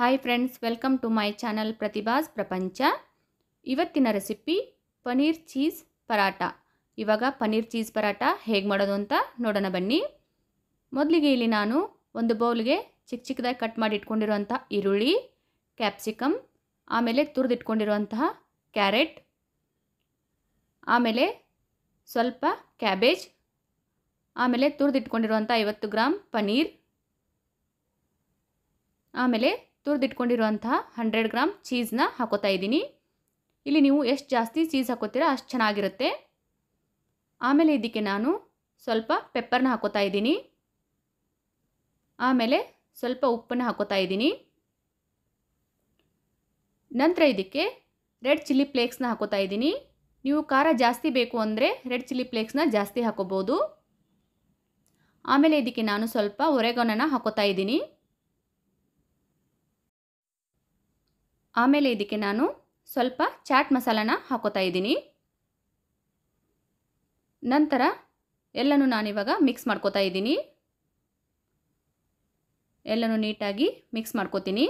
hi friends welcome to my channel Prathibha's ಪ್ರಪಂಚ ಇವತ್ತಿನ recipe paneer cheese paratha ಇವಾಗ ಪನೀರ್ ಚೀಸ್ ಪರಾಟ ಹೇಗೆ ಮಾಡೋದು ಅಂತ ನೋಡೋಣ ಬನ್ನಿ ಮೊದಲಿಗೆ ಇಲ್ಲಿ ನಾನು ಒಂದು ಬೌಲ್ಗೆ ಚಿಕ್ಕ ಚಿಕ್ಕದಾಗಿ ಕಟ್ ಮಾಡಿ ಇಟ್ಕೊಂಡಿರುವಂತಹ ಈರುಳ್ಳಿ ಕ್ಯಾಪ್ಸಿಕಮ್ ಆಮೇಲೆ ತುರಿದಿಟ್ಕೊಂಡಿರುವಂತಹ ಕ್ಯಾರೆಟ್ ಆಮೇಲೆ ಸ್ವಲ್ಪ ಕ್ಯಾಬೇಜ್ ಆಮೇಲೆ ತುರಿದಿಟ್ಕೊಂಡಿರುವಂಥ ಐವತ್ತು ಗ್ರಾಮ್ ಪನೀರ್ ಆಮೇಲೆ ತುರಿದಿಟ್ಕೊಂಡಿರುವಂತಹ ಹಂಡ್ರೆಡ್ ಗ್ರಾಮ್ ಚೀಸ್ನ ಹಾಕೋತಾ ಇದ್ದೀನಿ ಇಲ್ಲಿ ನೀವು ಎಷ್ಟು ಜಾಸ್ತಿ ಚೀಸ್ ಹಾಕೋತೀರಾ ಅಷ್ಟು ಚೆನ್ನಾಗಿರುತ್ತೆ ಆಮೇಲೆ ಇದಕ್ಕೆ ನಾನು ಸ್ವಲ್ಪ ಪೆಪ್ಪರ್ನ ಹಾಕೋತಾ ಇದ್ದೀನಿ ಆಮೇಲೆ ಸ್ವಲ್ಪ ಉಪ್ಪನ್ನು ಹಾಕೋತಾ ಇದ್ದೀನಿ ನಂತರ ಇದಕ್ಕೆ ರೆಡ್ ಚಿಲ್ಲಿ ಫ್ಲೇಕ್ಸ್ನ ಹಾಕೋತಾ ಇದ್ದೀನಿ ನೀವು ಖಾರ ಜಾಸ್ತಿ ಬೇಕು ಅಂದರೆ ರೆಡ್ ಚಿಲ್ಲಿ ಫ್ಲೇಕ್ಸ್ನ ಜಾಸ್ತಿ ಹಾಕೋಬೋದು ಆಮೇಲೆ ಇದಕ್ಕೆ ನಾನು ಸ್ವಲ್ಪ ಒರೆಗೊನನ ಹಾಕೋತಾ ಇದ್ದೀನಿ ಆಮೇಲೆ ಇದಕ್ಕೆ ನಾನು ಸ್ವಲ್ಪ ಚಾಟ್ ಮಸಾಲಾನ ಹಾಕೋತಾ ಇದ್ದೀನಿ ನಂತರ ಎಲ್ಲನೂ ನಾನಿವಾಗ ಮಿಕ್ಸ್ ಮಾಡ್ಕೋತಾ ಇದ್ದೀನಿ ಎಲ್ಲನೂ ನೀಟಾಗಿ ಮಿಕ್ಸ್ ಮಾಡ್ಕೋತೀನಿ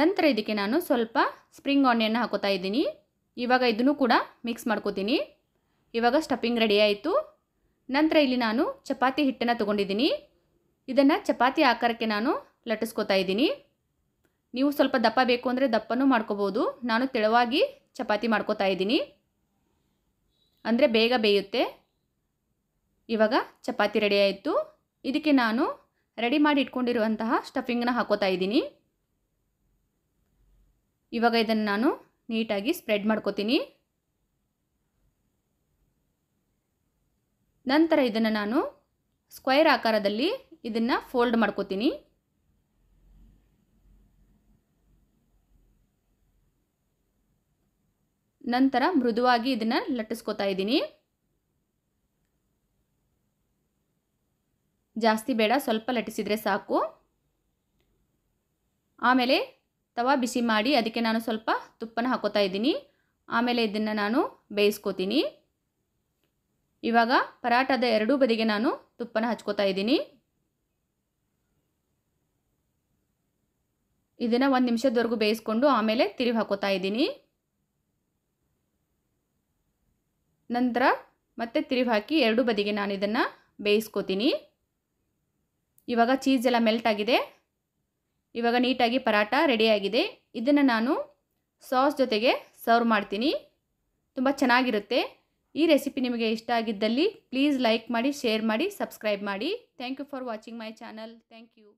ನಂತರ ಇದಕ್ಕೆ ನಾನು ಸ್ವಲ್ಪ ಸ್ಪ್ರಿಂಗ್ ಆನಿಯನ್ನ ಹಾಕೋತಾ ಇದ್ದೀನಿ ಇವಾಗ ಇದನ್ನು ಕೂಡ ಮಿಕ್ಸ್ ಮಾಡ್ಕೋತೀನಿ ಇವಾಗ ಸ್ಟಫಿಂಗ್ ರೆಡಿ ಆಯಿತು ನಂತರ ಇಲ್ಲಿ ನಾನು ಚಪಾತಿ ಹಿಟ್ಟನ್ನು ತೊಗೊಂಡಿದ್ದೀನಿ ಇದನ್ನು ಚಪಾತಿ ಆಕಾರಕ್ಕೆ ನಾನು ಲಟ್ಟಿಸ್ಕೊತಾ ಇದ್ದೀನಿ ನೀವು ಸ್ವಲ್ಪ ದಪ್ಪ ಬೇಕು ಅಂದರೆ ದಪ್ಪನೂ ಮಾಡ್ಕೋಬೋದು ನಾನು ತೆಳುವಾಗಿ ಚಪಾತಿ ಮಾಡ್ಕೋತಾ ಇದ್ದೀನಿ ಅಂದರೆ ಬೇಗ ಬೇಯುತ್ತೆ ಇವಾಗ ಚಪಾತಿ ರೆಡಿ ಆಯಿತು ಇದಕ್ಕೆ ನಾನು ರೆಡಿ ಮಾಡಿ ಇಟ್ಕೊಂಡಿರುವಂತಹ ಸ್ಟಫಿಂಗನ್ನ ಹಾಕೋತಾ ಇದ್ದೀನಿ ಇವಾಗ ಇದನ್ನು ನಾನು ನೀಟಾಗಿ ಸ್ಪ್ರೆಡ್ ಮಾಡ್ಕೋತೀನಿ ನಂತರ ಇದನ್ನು ನಾನು ಸ್ಕ್ವೈರ್ ಆಕಾರದಲ್ಲಿ ಇದನ್ನು ಫೋಲ್ಡ್ ಮಾಡ್ಕೋತೀನಿ ನಂತರ ಮೃದುವಾಗಿ ಇದನ್ನು ಲಟ್ಟಿಸ್ಕೊತಾ ಇದ್ದೀನಿ ಜಾಸ್ತಿ ಬೇಡ ಸ್ವಲ್ಪ ಲಟ್ಟಿಸಿದರೆ ಸಾಕು ಆಮೇಲೆ ತವಾ ಬಿಸಿ ಮಾಡಿ ಅದಕ್ಕೆ ನಾನು ಸ್ವಲ್ಪ ತುಪ್ಪನ ಹಾಕೋತಾ ಇದ್ದೀನಿ ಆಮೇಲೆ ಇದನ್ನು ನಾನು ಬೇಯಿಸ್ಕೋತೀನಿ ಇವಾಗ ಪರಾಟದ ಎರಡೂ ಬದಿಗೆ ನಾನು ತುಪ್ಪನ ಹಚ್ಕೋತಾ ಇದ್ದೀನಿ ಇದನ್ನು ಒಂದು ನಿಮಿಷದವರೆಗೂ ಬೇಯಿಸ್ಕೊಂಡು ಆಮೇಲೆ ತಿರುವಿ ಹಾಕೋತಾ ಇದ್ದೀನಿ ನಂತರ ಮತ್ತೆ ತಿರುವಿ ಹಾಕಿ ಎರಡು ಬದಿಗೆ ನಾನು ಇದನ್ನು ಬೇಯಿಸ್ಕೋತೀನಿ ಇವಾಗ ಚೀಸ್ ಎಲ್ಲ ಮೆಲ್ಟ್ ಆಗಿದೆ ಇವಾಗ ನೀಟಾಗಿ ಪರಾಟ ರೆಡಿಯಾಗಿದೆ ಇದನ್ನು ನಾನು ಸಾಸ್ ಜೊತೆಗೆ ಸರ್ವ್ ಮಾಡ್ತೀನಿ ತುಂಬ ಚೆನ್ನಾಗಿರುತ್ತೆ ಈ ರೆಸಿಪಿ ನಿಮಗೆ ಇಷ್ಟ ಆಗಿದ್ದಲ್ಲಿ ಪ್ಲೀಸ್ ಲೈಕ್ ಮಾಡಿ ಶೇರ್ ಮಾಡಿ ಸಬ್ಸ್ಕ್ರೈಬ್ ಮಾಡಿ thank you for watching my channel thank you